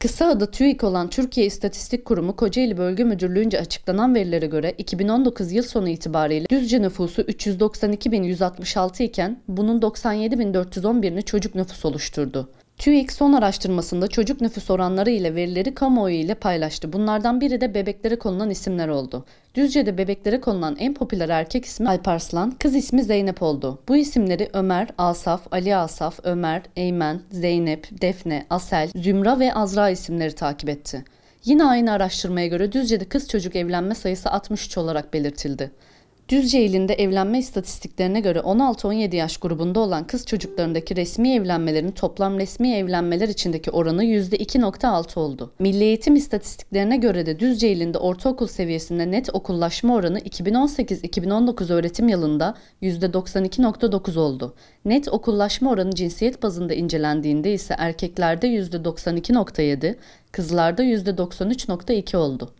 Kısa adı TÜİK olan Türkiye İstatistik Kurumu Kocaeli Bölge Müdürlüğü'nce açıklanan verilere göre 2019 yıl sonu itibariyle Düzce nüfusu 392.166 iken bunun 97.411'ini çocuk nüfus oluşturdu. TÜİK son araştırmasında çocuk nüfus oranları ile verileri kamuoyu ile paylaştı. Bunlardan biri de bebeklere konulan isimler oldu. Düzce'de bebeklere konulan en popüler erkek ismi Alparslan, kız ismi Zeynep oldu. Bu isimleri Ömer, Asaf, Ali Asaf, Ömer, Eymen, Zeynep, Defne, Asel, Zümra ve Azra isimleri takip etti. Yine aynı araştırmaya göre Düzce'de kız çocuk evlenme sayısı 63 olarak belirtildi. Düzce ilinde evlenme istatistiklerine göre 16-17 yaş grubunda olan kız çocuklarındaki resmi evlenmelerin toplam resmi evlenmeler içindeki oranı %2.6 oldu. Milli Eğitim istatistiklerine göre de Düzce ilinde ortaokul seviyesinde net okullaşma oranı 2018-2019 öğretim yılında %92.9 oldu. Net okullaşma oranı cinsiyet bazında incelendiğinde ise erkeklerde %92.7, kızlarda %93.2 oldu.